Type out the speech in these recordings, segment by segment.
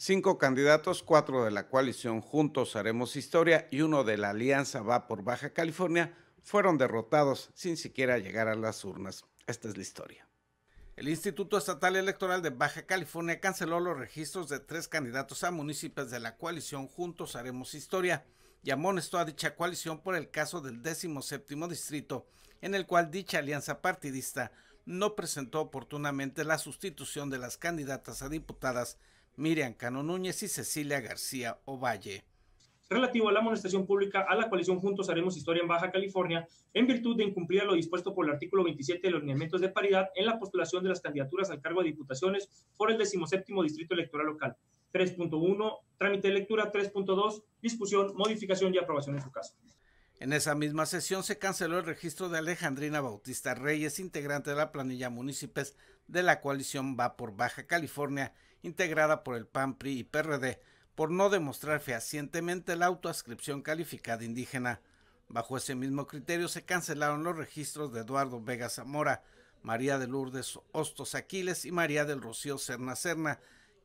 Cinco candidatos, cuatro de la coalición Juntos Haremos Historia y uno de la Alianza Va por Baja California, fueron derrotados sin siquiera llegar a las urnas. Esta es la historia. El Instituto Estatal Electoral de Baja California canceló los registros de tres candidatos a municipios de la coalición Juntos Haremos Historia y amonestó a dicha coalición por el caso del 17 distrito, en el cual dicha alianza partidista no presentó oportunamente la sustitución de las candidatas a diputadas Miriam Cano Núñez y Cecilia García Ovalle. Relativo a la amonestación pública a la coalición Juntos Haremos Historia en Baja California, en virtud de incumplir lo dispuesto por el artículo 27 de los lineamientos de paridad en la postulación de las candidaturas al cargo de diputaciones por el 17 Distrito Electoral Local. 3.1, trámite de lectura, 3.2, discusión, modificación y aprobación en su caso. En esa misma sesión se canceló el registro de Alejandrina Bautista Reyes, integrante de la planilla Municipes de la coalición Va por Baja California, integrada por el PAN, PRI y PRD, por no demostrar fehacientemente la autoascripción calificada indígena. Bajo ese mismo criterio se cancelaron los registros de Eduardo Vega Zamora, María de Lourdes Hostos Aquiles y María del Rocío Serna Serna,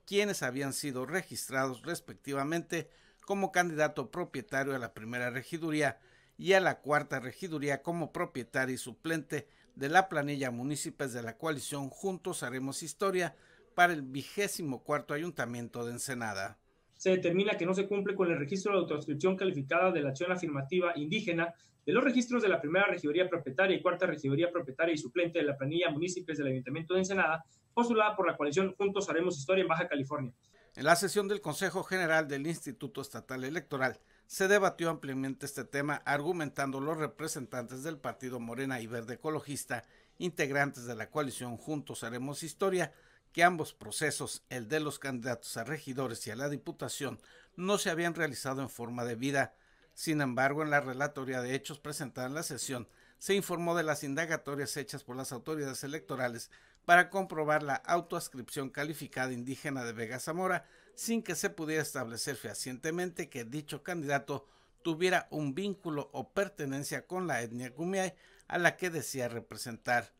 quienes habían sido registrados respectivamente como candidato propietario a la primera regiduría y a la cuarta regiduría como propietario y suplente de la planilla Municipes de la coalición Juntos Haremos Historia para el vigésimo cuarto ayuntamiento de Ensenada. Se determina que no se cumple con el registro de autoscripción calificada de la acción afirmativa indígena de los registros de la primera regidoría propietaria y cuarta regidoría propietaria y suplente de la planilla Municipes del Ayuntamiento de Ensenada, postulada por la coalición Juntos Haremos Historia en Baja California. En la sesión del Consejo General del Instituto Estatal Electoral se debatió ampliamente este tema, argumentando los representantes del partido Morena y Verde Ecologista, integrantes de la coalición Juntos Haremos Historia, que ambos procesos, el de los candidatos a regidores y a la diputación, no se habían realizado en forma debida. Sin embargo, en la relatoria de hechos presentada en la sesión, se informó de las indagatorias hechas por las autoridades electorales para comprobar la autoascripción calificada indígena de Vega Zamora sin que se pudiera establecer fehacientemente que dicho candidato tuviera un vínculo o pertenencia con la etnia Gumiay a la que decía representar.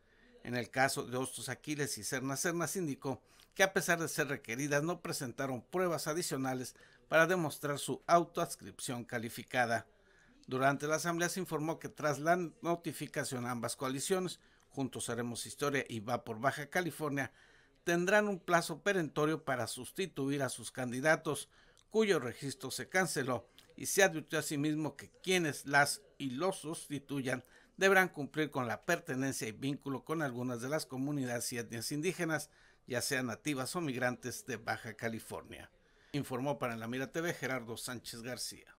En el caso de Hostos Aquiles y Serna se indicó que a pesar de ser requeridas no presentaron pruebas adicionales para demostrar su autoadscripción calificada. Durante la asamblea se informó que tras la notificación a ambas coaliciones, Juntos Haremos Historia y Va por Baja California, tendrán un plazo perentorio para sustituir a sus candidatos cuyo registro se canceló y se advirtió asimismo que quienes las y los sustituyan deberán cumplir con la pertenencia y vínculo con algunas de las comunidades y etnias indígenas, ya sean nativas o migrantes de Baja California. Informó para La Mira TV Gerardo Sánchez García.